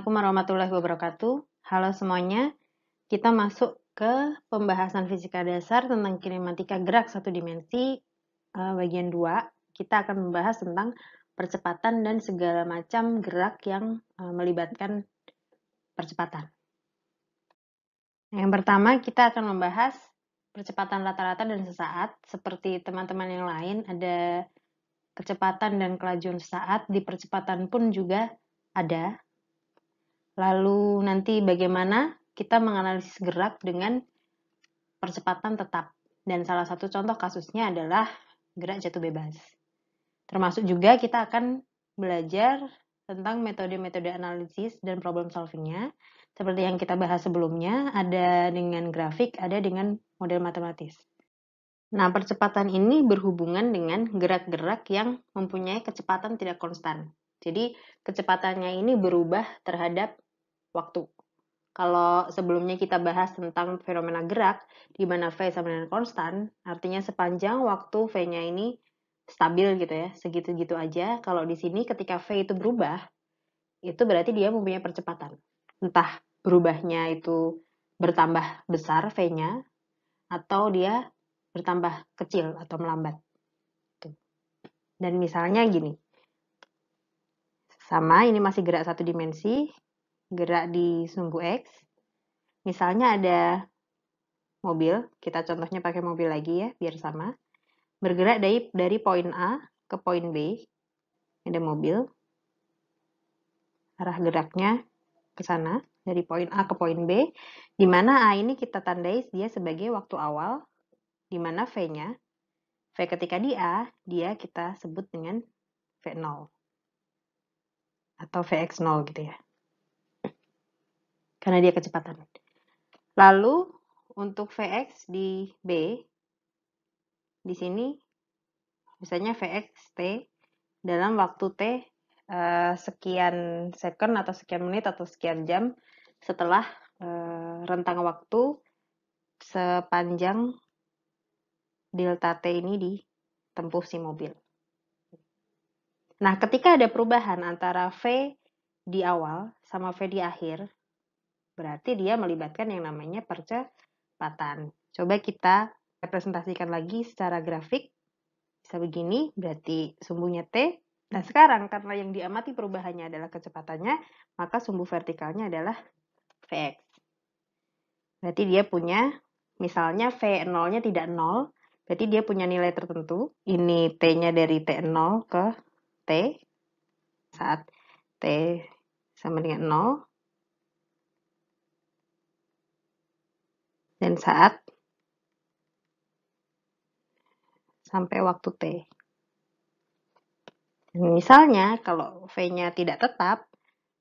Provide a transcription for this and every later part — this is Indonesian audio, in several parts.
Assalamualaikum warahmatullahi wabarakatuh. Halo semuanya, kita masuk ke pembahasan fisika dasar tentang kinematika gerak satu dimensi eh, bagian 2. Kita akan membahas tentang percepatan dan segala macam gerak yang eh, melibatkan percepatan. Yang pertama, kita akan membahas percepatan rata-rata dan sesaat. Seperti teman-teman yang lain, ada kecepatan dan kelajuan sesaat. Di percepatan pun juga ada Lalu nanti bagaimana kita menganalisis gerak dengan percepatan tetap. Dan salah satu contoh kasusnya adalah gerak jatuh bebas. Termasuk juga kita akan belajar tentang metode-metode analisis dan problem solvingnya. Seperti yang kita bahas sebelumnya, ada dengan grafik, ada dengan model matematis. Nah, percepatan ini berhubungan dengan gerak-gerak yang mempunyai kecepatan tidak konstan. Jadi, kecepatannya ini berubah terhadap waktu. Kalau sebelumnya kita bahas tentang fenomena gerak, di mana V sama dengan konstan, artinya sepanjang waktu V-nya ini stabil gitu ya, segitu-gitu aja. Kalau di sini ketika V itu berubah, itu berarti dia mempunyai percepatan. Entah berubahnya itu bertambah besar V-nya, atau dia bertambah kecil atau melambat. Dan misalnya gini, sama ini masih gerak satu dimensi, gerak di sumbu X. Misalnya ada mobil, kita contohnya pakai mobil lagi ya, biar sama. Bergerak dari, dari poin A ke poin B, ada mobil. Arah geraknya ke sana, dari poin A ke poin B, di mana A ini kita tandai dia sebagai waktu awal, di mana V-nya, V ketika di A, dia kita sebut dengan V0 atau Vx0 gitu ya karena dia kecepatan. Lalu untuk Vx di B, di sini misalnya Vx T dalam waktu T eh, sekian second atau sekian menit atau sekian jam setelah eh, rentang waktu sepanjang delta T ini ditempuh si mobil. Nah, ketika ada perubahan antara V di awal sama V di akhir, Berarti dia melibatkan yang namanya percepatan. Coba kita representasikan lagi secara grafik. Bisa begini, berarti sumbunya T. Nah hmm. sekarang karena yang diamati perubahannya adalah kecepatannya, maka sumbu vertikalnya adalah Vx. Berarti dia punya, misalnya V0-nya tidak 0, berarti dia punya nilai tertentu. Ini T-nya dari T0 ke T. Saat T sama dengan 0, dan saat sampai waktu T. Dan misalnya kalau V-nya tidak tetap,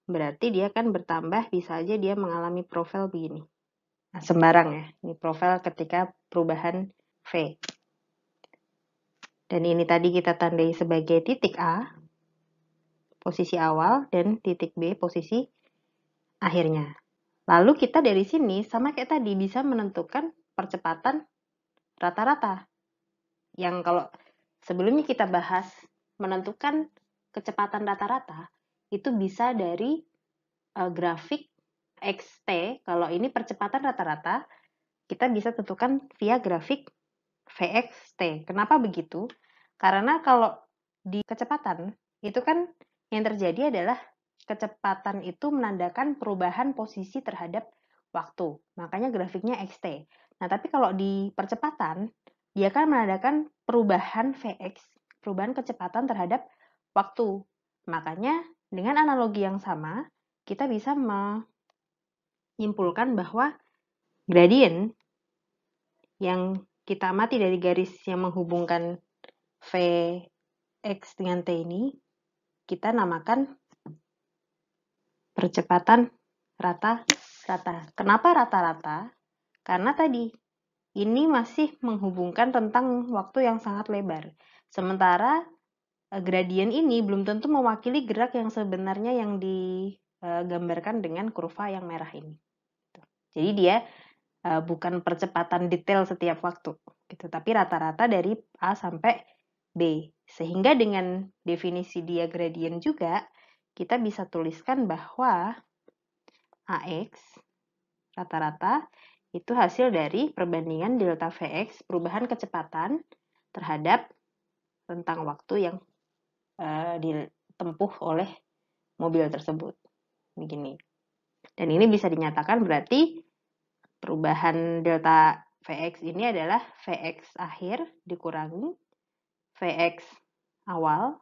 berarti dia akan bertambah bisa aja dia mengalami profil begini. Nah, sembarang ya, ini profil ketika perubahan V. Dan ini tadi kita tandai sebagai titik A, posisi awal, dan titik B, posisi akhirnya. Lalu kita dari sini sama kayak tadi bisa menentukan percepatan rata-rata. Yang kalau sebelumnya kita bahas menentukan kecepatan rata-rata itu bisa dari uh, grafik XT. Kalau ini percepatan rata-rata kita bisa tentukan via grafik VXT. Kenapa begitu? Karena kalau di kecepatan itu kan yang terjadi adalah kecepatan itu menandakan perubahan posisi terhadap waktu. Makanya grafiknya xt. Nah, tapi kalau di percepatan, dia kan menandakan perubahan vx, perubahan kecepatan terhadap waktu. Makanya dengan analogi yang sama, kita bisa menyimpulkan bahwa gradien yang kita amati dari garis yang menghubungkan vx dengan t ini, kita namakan percepatan rata-rata. Kenapa rata-rata? Karena tadi ini masih menghubungkan tentang waktu yang sangat lebar. Sementara eh, gradien ini belum tentu mewakili gerak yang sebenarnya yang digambarkan dengan kurva yang merah ini. Jadi dia eh, bukan percepatan detail setiap waktu, gitu. Tapi rata-rata dari A sampai B. Sehingga dengan definisi dia gradien juga, kita bisa tuliskan bahwa AX rata-rata itu hasil dari perbandingan delta Vx perubahan kecepatan terhadap rentang waktu yang uh, ditempuh oleh mobil tersebut. Begini. Dan ini bisa dinyatakan berarti perubahan delta Vx ini adalah Vx akhir dikurangi Vx awal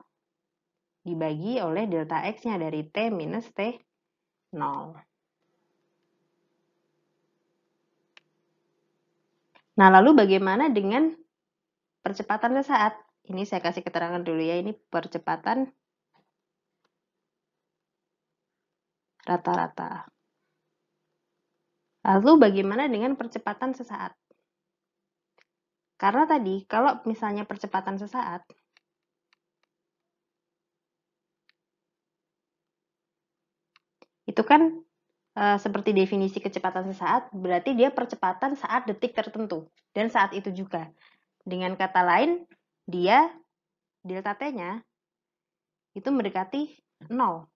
dibagi oleh delta X-nya dari T minus T0. Nah, lalu bagaimana dengan percepatan sesaat? Ini saya kasih keterangan dulu ya, ini percepatan rata-rata. Lalu bagaimana dengan percepatan sesaat? Karena tadi kalau misalnya percepatan sesaat, itu kan e, seperti definisi kecepatan sesaat, berarti dia percepatan saat detik tertentu dan saat itu juga. Dengan kata lain, dia delta t-nya itu mendekati nol.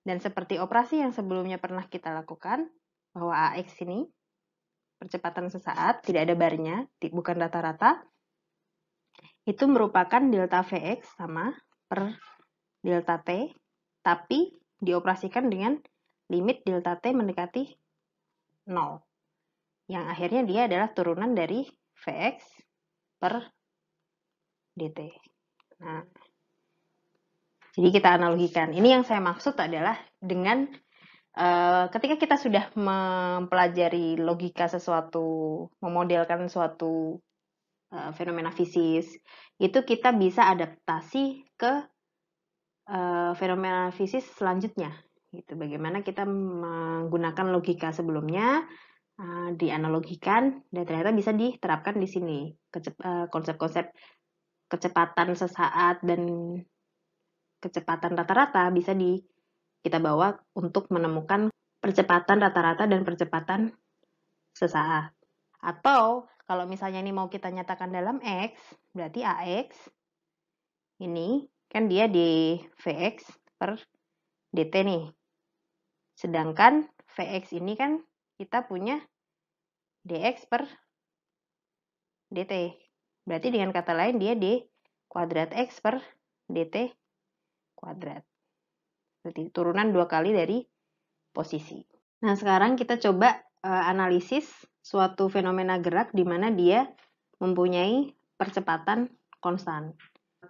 Dan seperti operasi yang sebelumnya pernah kita lakukan, bahwa AX ini percepatan sesaat, tidak ada barnya, bukan rata-rata, itu merupakan delta Vx sama per delta T, tapi dioperasikan dengan limit delta t mendekati 0. Yang akhirnya dia adalah turunan dari Vx per dt. Nah, jadi kita analogikan. Ini yang saya maksud adalah dengan eh, ketika kita sudah mempelajari logika sesuatu, memodelkan suatu uh, fenomena fisis, itu kita bisa adaptasi ke uh, fenomena fisis selanjutnya gitu bagaimana kita menggunakan logika sebelumnya uh, dianalogikan dan ternyata bisa diterapkan di sini eh, konsep-konsep kecepatan sesaat dan kecepatan rata-rata bisa di kita bawa untuk menemukan percepatan rata-rata dan percepatan sesaat atau kalau misalnya ini mau kita nyatakan dalam x berarti ax ini kan dia di vx per dt nih Sedangkan Vx ini kan kita punya dx per dt. Berarti dengan kata lain dia d kuadrat x per dt kuadrat. Berarti turunan dua kali dari posisi. Nah sekarang kita coba eh, analisis suatu fenomena gerak di mana dia mempunyai percepatan konstan.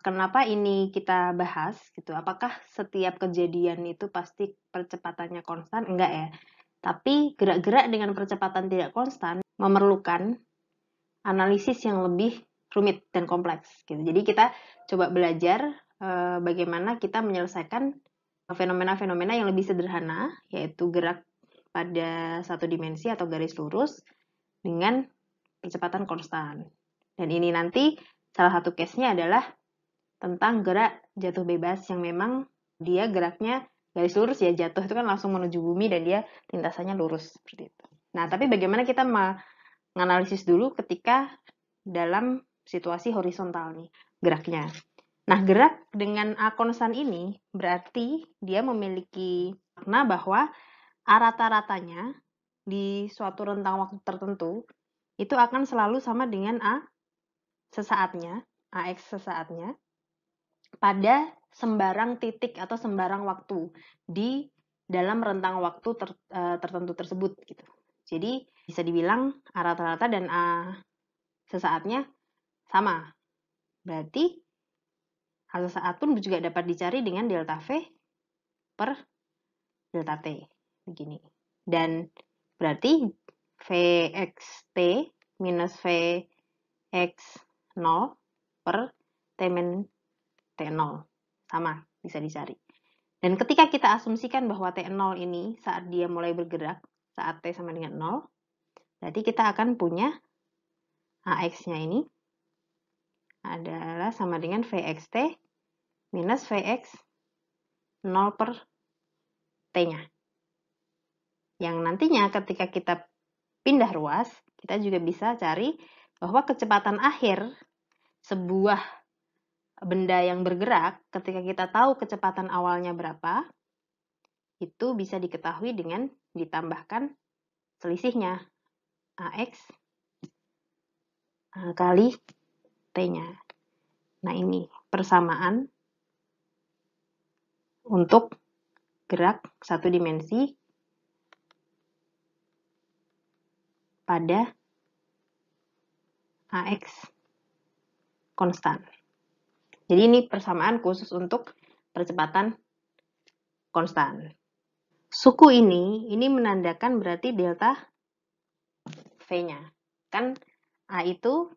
Kenapa ini kita bahas gitu, apakah setiap kejadian itu pasti percepatannya konstan? Enggak ya. Tapi gerak-gerak dengan percepatan tidak konstan memerlukan analisis yang lebih rumit dan kompleks gitu. Jadi kita coba belajar e, bagaimana kita menyelesaikan fenomena-fenomena yang lebih sederhana yaitu gerak pada satu dimensi atau garis lurus dengan percepatan konstan. Dan ini nanti salah satu case-nya adalah tentang gerak jatuh bebas yang memang dia geraknya garis lurus ya jatuh itu kan langsung menuju bumi dan dia lintasannya lurus seperti itu. Nah, tapi bagaimana kita menganalisis dulu ketika dalam situasi horizontal nih geraknya. Nah, gerak dengan A konstan ini berarti dia memiliki makna bahwa a rata-ratanya di suatu rentang waktu tertentu itu akan selalu sama dengan A sesaatnya, AX sesaatnya, pada sembarang titik atau sembarang waktu di dalam rentang waktu ter, uh, tertentu tersebut gitu. Jadi bisa dibilang A ah, rata-rata dan A ah, sesaatnya sama. Berarti A sesaat pun juga dapat dicari dengan delta V per delta T. Begini. Dan berarti VXT minus VX0 per T min T0. Sama, bisa dicari. Dan ketika kita asumsikan bahwa T0 ini saat dia mulai bergerak, saat T sama dengan 0, berarti kita akan punya AX-nya ini adalah sama dengan VXT minus VX 0 per T-nya. Yang nantinya ketika kita pindah ruas, kita juga bisa cari bahwa kecepatan akhir sebuah benda yang bergerak, ketika kita tahu kecepatan awalnya berapa, itu bisa diketahui dengan ditambahkan selisihnya AX eh, kali T-nya. Nah, ini persamaan untuk gerak satu dimensi pada AX konstan. Jadi ini persamaan khusus untuk percepatan konstan. Suku ini, ini menandakan berarti delta V-nya. Kan A itu,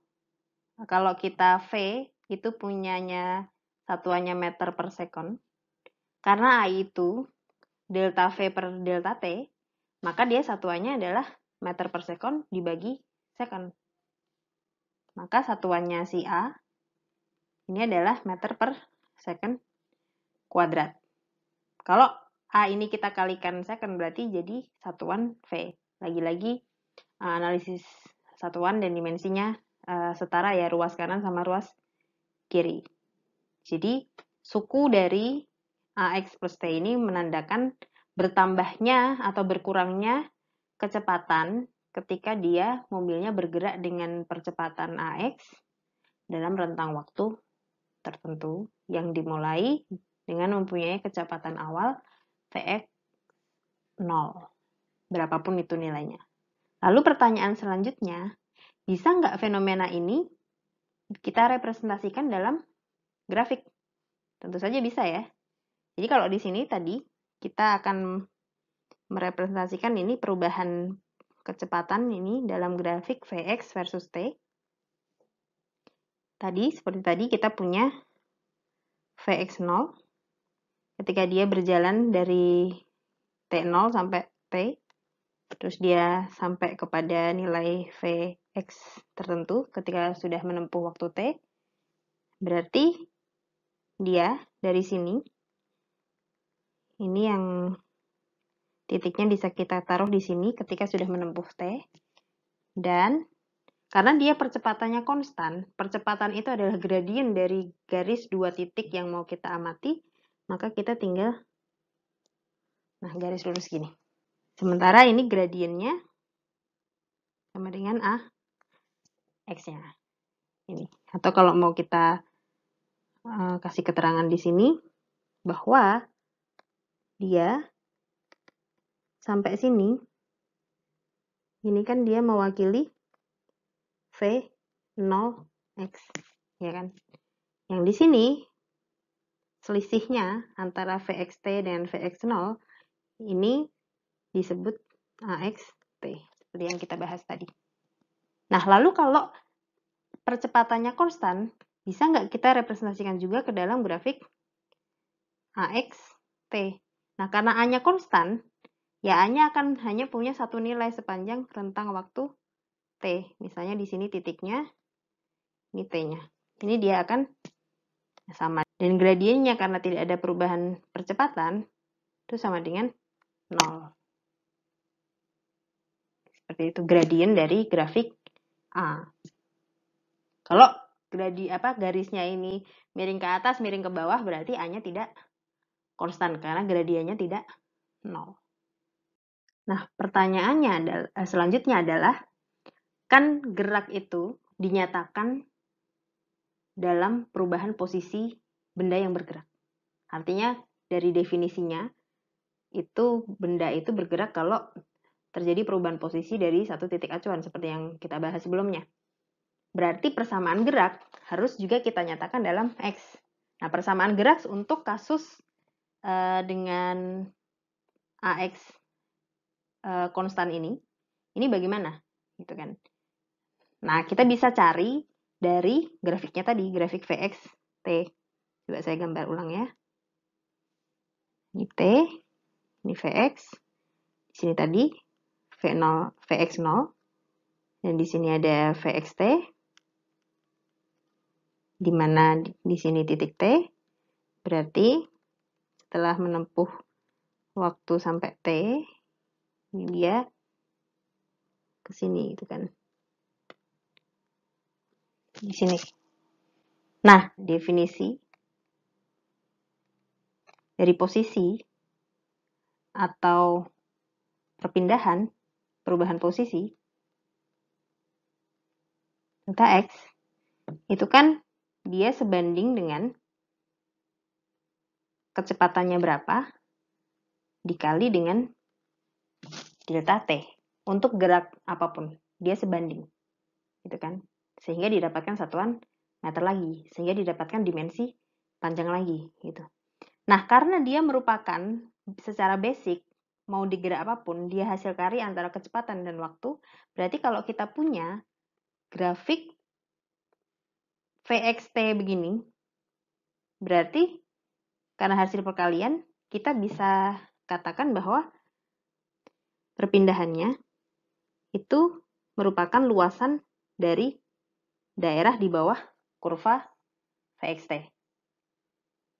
kalau kita V, itu punyanya satuannya meter per second. Karena A itu delta V per delta T, maka dia satuannya adalah meter per second dibagi second. Maka satuannya si A ini adalah meter per second kuadrat. Kalau A ini kita kalikan second berarti jadi satuan V. Lagi-lagi eh, analisis satuan dan dimensinya eh, setara ya ruas kanan sama ruas kiri. Jadi suku dari AX plus T ini menandakan bertambahnya atau berkurangnya kecepatan ketika dia mobilnya bergerak dengan percepatan AX dalam rentang waktu tertentu yang dimulai dengan mempunyai kecepatan awal Vx 0, berapapun itu nilainya. Lalu pertanyaan selanjutnya, bisa nggak fenomena ini kita representasikan dalam grafik? Tentu saja bisa ya. Jadi kalau di sini tadi kita akan merepresentasikan ini perubahan kecepatan ini dalam grafik Vx versus T. Tadi, seperti tadi, kita punya Vx0. Ketika dia berjalan dari T0 sampai T, terus dia sampai kepada nilai Vx tertentu ketika sudah menempuh waktu T, berarti dia dari sini, ini yang titiknya bisa kita taruh di sini ketika sudah menempuh T, dan karena dia percepatannya konstan, percepatan itu adalah gradien dari garis dua titik yang mau kita amati, maka kita tinggal nah garis lurus gini. Sementara ini gradiennya sama dengan A X-nya. Ini. Atau kalau mau kita uh, kasih keterangan di sini bahwa dia sampai sini ini kan dia mewakili V 0x ya kan yang di sini selisihnya antara VXT dan VX0 ini disebut AXT eh, seperti yang kita bahas tadi nah lalu kalau percepatannya konstan bisa nggak kita representasikan juga ke dalam grafik AXT eh, nah karena A nya konstan ya A nya akan hanya punya satu nilai sepanjang rentang waktu T. Misalnya di sini titiknya, ini T-nya. Ini dia akan sama. Dan gradiennya karena tidak ada perubahan percepatan, itu sama dengan 0. Seperti itu gradien dari grafik A. Kalau gradi apa garisnya ini miring ke atas, miring ke bawah berarti A-nya tidak konstan karena gradiennya tidak 0. Nah, pertanyaannya adalah, eh, selanjutnya adalah Kan gerak itu dinyatakan dalam perubahan posisi benda yang bergerak. Artinya dari definisinya itu benda itu bergerak kalau terjadi perubahan posisi dari satu titik acuan seperti yang kita bahas sebelumnya. Berarti persamaan gerak harus juga kita nyatakan dalam X. Nah, persamaan gerak untuk kasus eh, dengan AX uh, eh, konstan ini, ini bagaimana? Gitu kan. Nah, kita bisa cari dari grafiknya tadi, grafik Vx, T. Coba saya gambar ulang ya. Ini T, ini VX, di sini tadi V0, VX0, dan di sini ada VXT, di mana di sini titik T, berarti setelah menempuh waktu sampai T, ini dia ke sini gitu kan di sini. Nah, definisi dari posisi atau perpindahan, perubahan posisi, delta X, itu kan dia sebanding dengan kecepatannya berapa dikali dengan delta T untuk gerak apapun. Dia sebanding. Gitu kan sehingga didapatkan satuan meter lagi, sehingga didapatkan dimensi panjang lagi gitu. Nah, karena dia merupakan secara basic mau digerak apapun, dia hasil karya antara kecepatan dan waktu. Berarti kalau kita punya grafik VXT begini, berarti karena hasil perkalian kita bisa katakan bahwa perpindahannya itu merupakan luasan dari daerah di bawah kurva VXT.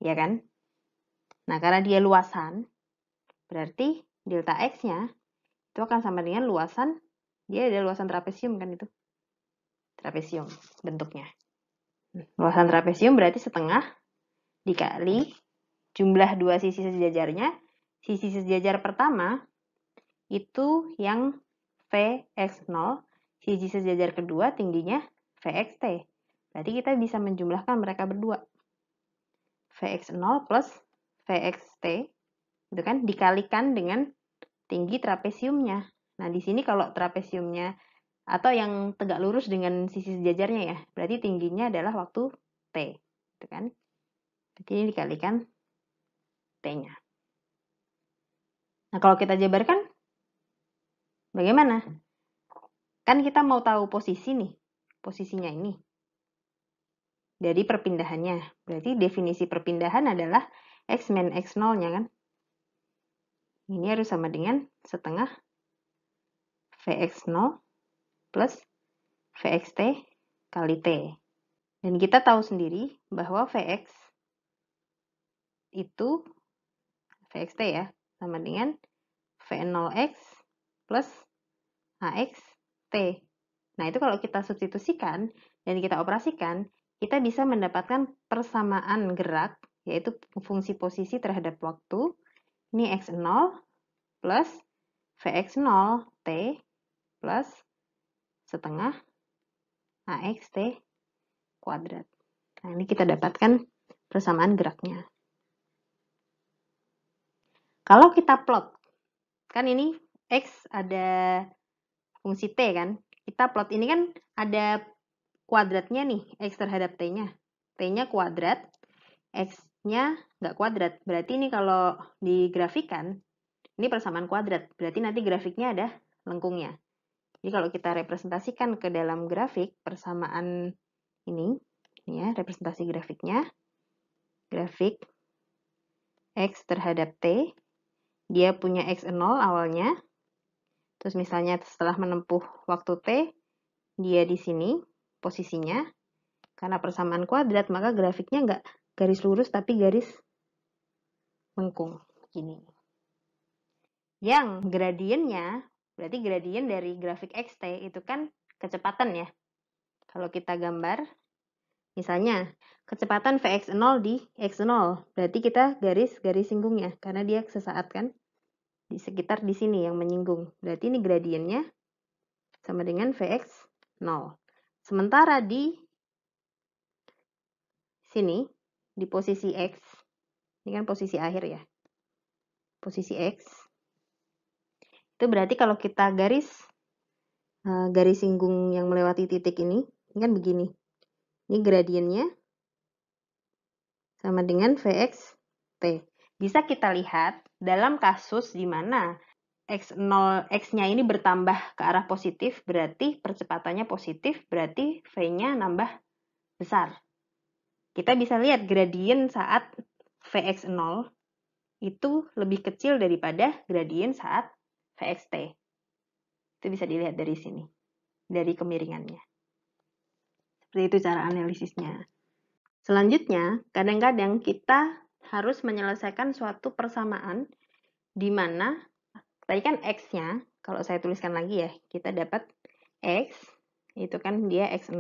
Ya kan? Nah, karena dia luasan, berarti delta X-nya itu akan sama dengan luasan, dia ada luasan trapesium kan itu? Trapesium bentuknya. Hmm, luasan trapesium berarti setengah dikali jumlah dua sisi sejajarnya. Sisi sejajar pertama itu yang Vx0, sisi sejajar kedua tingginya VXT. Berarti kita bisa menjumlahkan mereka berdua. VX0 plus VXT itu kan dikalikan dengan tinggi trapesiumnya. Nah, di sini kalau trapesiumnya atau yang tegak lurus dengan sisi sejajarnya ya, berarti tingginya adalah waktu T, itu kan? Berarti ini dikalikan T-nya. Nah, kalau kita jabarkan bagaimana? Kan kita mau tahu posisi nih posisinya ini dari perpindahannya. Berarti definisi perpindahan adalah X min x 0 kan. Ini harus sama dengan setengah Vx0 plus t kali T. Dan kita tahu sendiri bahwa Vx itu t ya, sama dengan V0x plus AXT. Nah, itu kalau kita substitusikan dan kita operasikan, kita bisa mendapatkan persamaan gerak, yaitu fungsi posisi terhadap waktu. Ini X0 plus Vx0 T plus setengah t kuadrat. Nah, ini kita dapatkan persamaan geraknya. Kalau kita plot, kan ini X ada fungsi T kan? kita plot ini kan ada kuadratnya nih, X terhadap T-nya. T-nya kuadrat, X-nya nggak kuadrat. Berarti ini kalau digrafikan, ini persamaan kuadrat. Berarti nanti grafiknya ada lengkungnya. Jadi kalau kita representasikan ke dalam grafik persamaan ini, ini ya, representasi grafiknya, grafik X terhadap T, dia punya X0 awalnya, Terus misalnya setelah menempuh waktu T, dia di sini posisinya. Karena persamaan kuadrat, maka grafiknya nggak garis lurus tapi garis mengkung. Gini. Yang gradiennya, berarti gradien dari grafik XT itu kan kecepatan ya. Kalau kita gambar, misalnya kecepatan Vx0 di X0, berarti kita garis garis singgungnya, karena dia sesaat kan di sekitar di sini yang menyinggung. Berarti ini gradiennya sama dengan Vx 0. Sementara di sini, di posisi X, ini kan posisi akhir ya, posisi X, itu berarti kalau kita garis, eh, garis singgung yang melewati titik ini, ini kan begini. Ini gradiennya sama dengan Vx T. Bisa kita lihat dalam kasus di mana X0, X-nya ini bertambah ke arah positif, berarti percepatannya positif, berarti V-nya nambah besar. Kita bisa lihat gradien saat Vx0 itu lebih kecil daripada gradien saat Vxt. Itu bisa dilihat dari sini, dari kemiringannya. Seperti itu cara analisisnya. Selanjutnya, kadang-kadang kita harus menyelesaikan suatu persamaan di mana tadi kan x-nya, kalau saya tuliskan lagi ya, kita dapat x, itu kan dia x0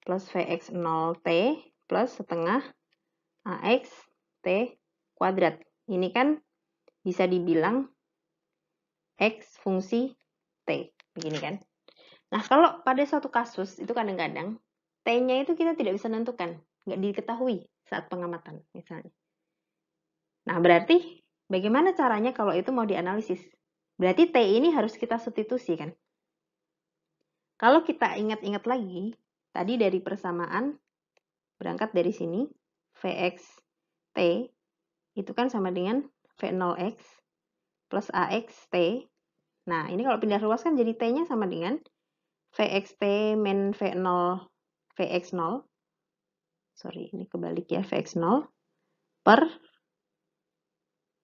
plus vx0t plus setengah ax ah, t kuadrat. Ini kan bisa dibilang x fungsi t, begini kan. Nah, kalau pada suatu kasus itu kadang-kadang t-nya itu kita tidak bisa menentukan, nggak diketahui saat pengamatan misalnya. Nah, berarti bagaimana caranya kalau itu mau dianalisis? Berarti T ini harus kita substitusi kan? Kalau kita ingat-ingat lagi, tadi dari persamaan berangkat dari sini, Vx T itu kan sama dengan V0X plus AX T. Nah, ini kalau pindah ruas kan jadi T-nya sama dengan vx t min V0 VX0. Sorry, ini kebalik ya, VX0 per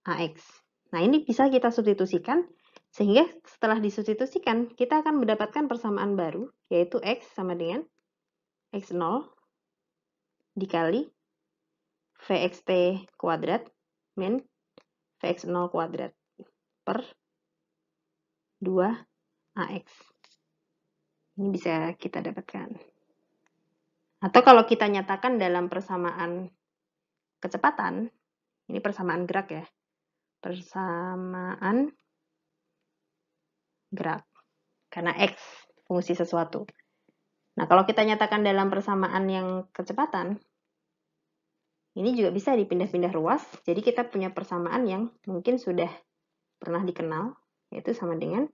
AX. Nah, ini bisa kita substitusikan sehingga setelah disubstitusikan kita akan mendapatkan persamaan baru yaitu X sama dengan X0 dikali VXT kuadrat min VX0 kuadrat per 2 AX. Ini bisa kita dapatkan. Atau kalau kita nyatakan dalam persamaan kecepatan, ini persamaan gerak ya, persamaan gerak karena x fungsi sesuatu. Nah, kalau kita nyatakan dalam persamaan yang kecepatan, ini juga bisa dipindah-pindah ruas. Jadi kita punya persamaan yang mungkin sudah pernah dikenal, yaitu sama dengan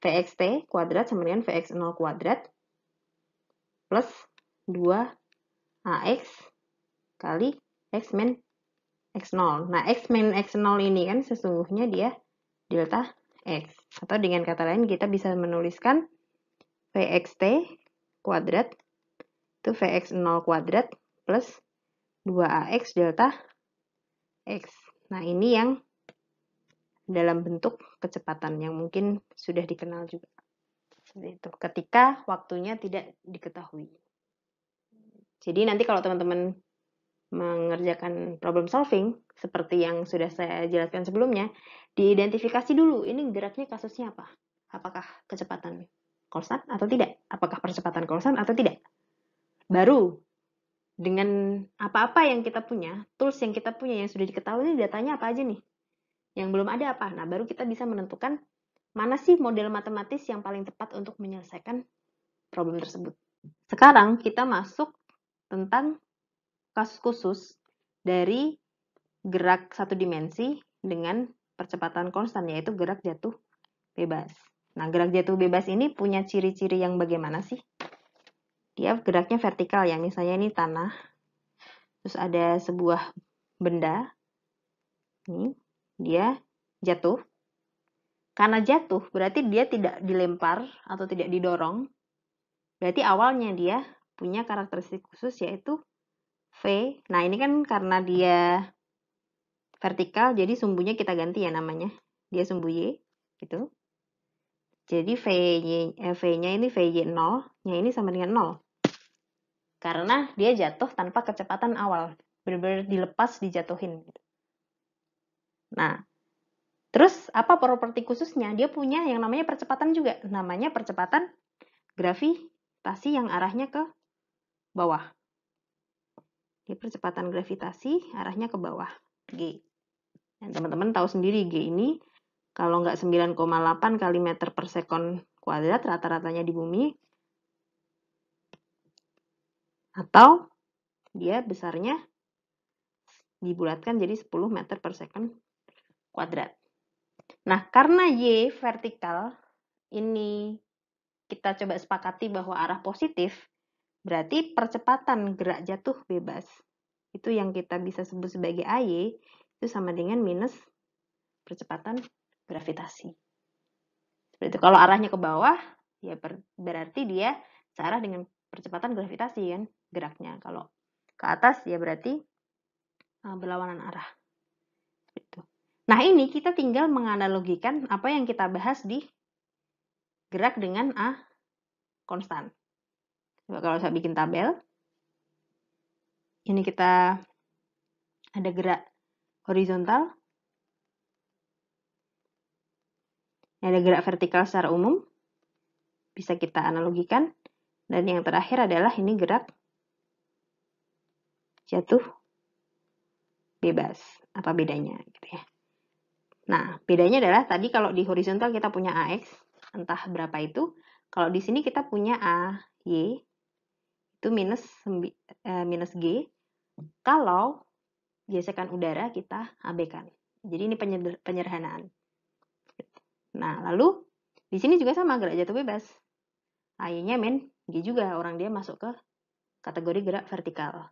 VXT kuadrat sama dengan VX0 kuadrat plus 2 AX kali X min X0. Nah, X min X0 ini kan sesungguhnya dia delta X. Atau dengan kata lain kita bisa menuliskan VXT kuadrat itu VX0 kuadrat plus 2AX delta X. Nah, ini yang dalam bentuk kecepatan yang mungkin sudah dikenal juga. Seperti itu, ketika waktunya tidak diketahui. Jadi nanti kalau teman-teman mengerjakan problem solving seperti yang sudah saya jelaskan sebelumnya, diidentifikasi dulu ini geraknya kasusnya apa? Apakah kecepatan kolsan atau tidak? Apakah percepatan kolsan atau tidak? Baru dengan apa-apa yang kita punya, tools yang kita punya yang sudah diketahui ini datanya apa aja nih? Yang belum ada apa? Nah, baru kita bisa menentukan mana sih model matematis yang paling tepat untuk menyelesaikan problem tersebut. Sekarang kita masuk tentang kasus khusus dari gerak satu dimensi dengan percepatan konstan yaitu gerak jatuh bebas. Nah, gerak jatuh bebas ini punya ciri-ciri yang bagaimana sih? Dia geraknya vertikal ya, misalnya ini tanah. Terus ada sebuah benda. Ini dia jatuh. Karena jatuh berarti dia tidak dilempar atau tidak didorong. Berarti awalnya dia punya karakteristik khusus yaitu V. Nah, ini kan karena dia vertikal, jadi sumbunya kita ganti ya namanya. Dia sumbu Y, gitu. Jadi V-nya eh, ini VY 0, nya ini sama dengan 0. Karena dia jatuh tanpa kecepatan awal. Benar-benar dilepas, dijatuhin. Gitu. Nah, terus apa properti khususnya? Dia punya yang namanya percepatan juga. Namanya percepatan gravitasi yang arahnya ke bawah. Jadi percepatan gravitasi arahnya ke bawah, G. Dan teman-teman tahu sendiri G ini kalau nggak 9,8 kali meter per second kuadrat rata-ratanya di bumi, atau dia besarnya dibulatkan jadi 10 meter per second kuadrat. Nah, karena Y vertikal ini kita coba sepakati bahwa arah positif, Berarti percepatan gerak jatuh bebas itu yang kita bisa sebut sebagai AY itu sama dengan minus percepatan gravitasi. Seperti itu. Kalau arahnya ke bawah, ya berarti dia searah dengan percepatan gravitasi kan geraknya. Kalau ke atas ya berarti eh, berlawanan arah. itu. Nah, ini kita tinggal menganalogikan apa yang kita bahas di gerak dengan A konstan. Coba kalau saya bikin tabel, ini kita ada gerak horizontal, ada gerak vertikal secara umum, bisa kita analogikan, dan yang terakhir adalah ini gerak jatuh bebas. Apa bedanya gitu ya. Nah, bedanya adalah tadi kalau di horizontal kita punya AX, entah berapa itu. Kalau di sini kita punya AY, itu minus eh, minus G kalau gesekan udara kita abaikan. Jadi ini penyederhanaan Nah, lalu di sini juga sama gerak jatuh bebas. Ayahnya men G juga orang dia masuk ke kategori gerak vertikal.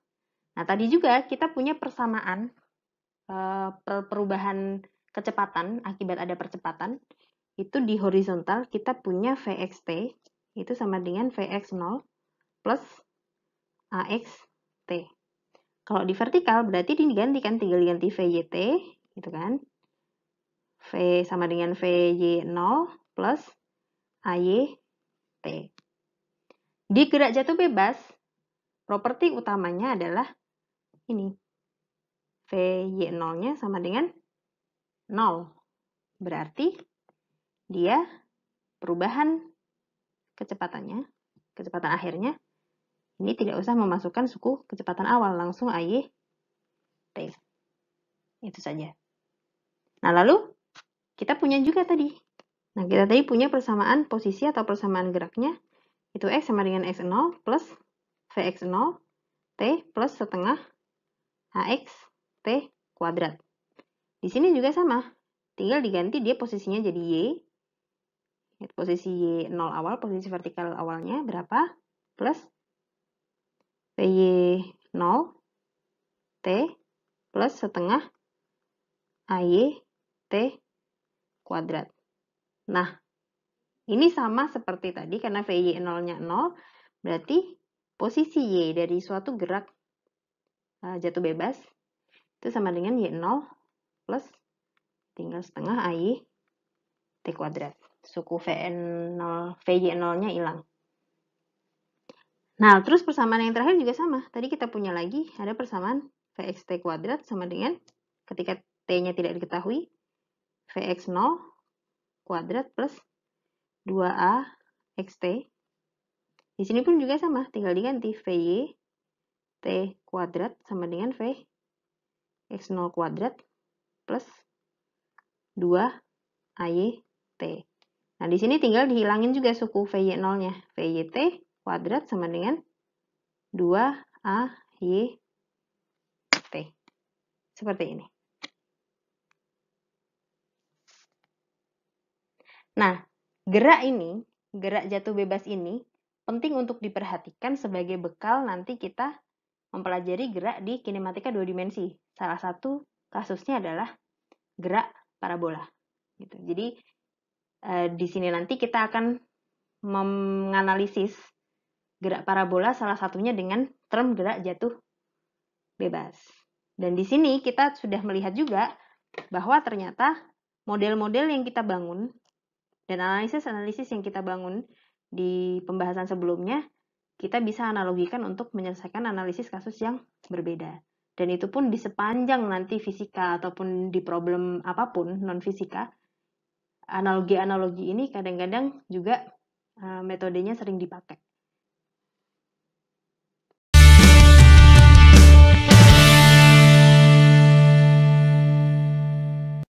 Nah, tadi juga kita punya persamaan eh, perubahan kecepatan akibat ada percepatan itu di horizontal kita punya VXT itu sama dengan VX0 plus AX, t. Kalau di vertikal berarti digantikan tinggal diganti t, gitu kan. V sama dengan v y 0 plus t. Di gerak jatuh bebas, properti utamanya adalah ini. VY0-nya sama dengan 0. Berarti dia perubahan kecepatannya, kecepatan akhirnya ini tidak usah memasukkan suku kecepatan awal, langsung AY T. Itu saja. Nah, lalu kita punya juga tadi. Nah, kita tadi punya persamaan posisi atau persamaan geraknya, itu X sama dengan X0 plus VX0 T plus setengah HX T kuadrat. Di sini juga sama, tinggal diganti dia posisinya jadi Y, posisi Y0 awal, posisi vertikal awalnya berapa, plus PY 0 T plus setengah AY T kuadrat. Nah, ini sama seperti tadi karena VY 0-nya 0, berarti posisi Y dari suatu gerak e, jatuh bebas itu sama dengan Y0 plus tinggal setengah AY T kuadrat. Suku VN0, VY 0-nya hilang. Nah, terus persamaan yang terakhir juga sama. Tadi kita punya lagi ada persamaan VXT kuadrat sama dengan ketika T-nya tidak diketahui, VX0 kuadrat plus 2A XT. Di sini pun juga sama, tinggal diganti VY T kuadrat sama dengan vx 0 kuadrat plus 2 AY T. Nah, di sini tinggal dihilangin juga suku VY0-nya. Vy t kuadrat sama dengan 2 y T. Seperti ini. Nah, gerak ini, gerak jatuh bebas ini penting untuk diperhatikan sebagai bekal nanti kita mempelajari gerak di kinematika dua dimensi. Salah satu kasusnya adalah gerak parabola. Gitu. Jadi, eh, di sini nanti kita akan menganalisis gerak parabola salah satunya dengan term gerak jatuh bebas. Dan di sini kita sudah melihat juga bahwa ternyata model-model yang kita bangun dan analisis-analisis yang kita bangun di pembahasan sebelumnya, kita bisa analogikan untuk menyelesaikan analisis kasus yang berbeda. Dan itu pun di sepanjang nanti fisika ataupun di problem apapun non-fisika, analogi-analogi ini kadang-kadang juga eh, metodenya sering dipakai.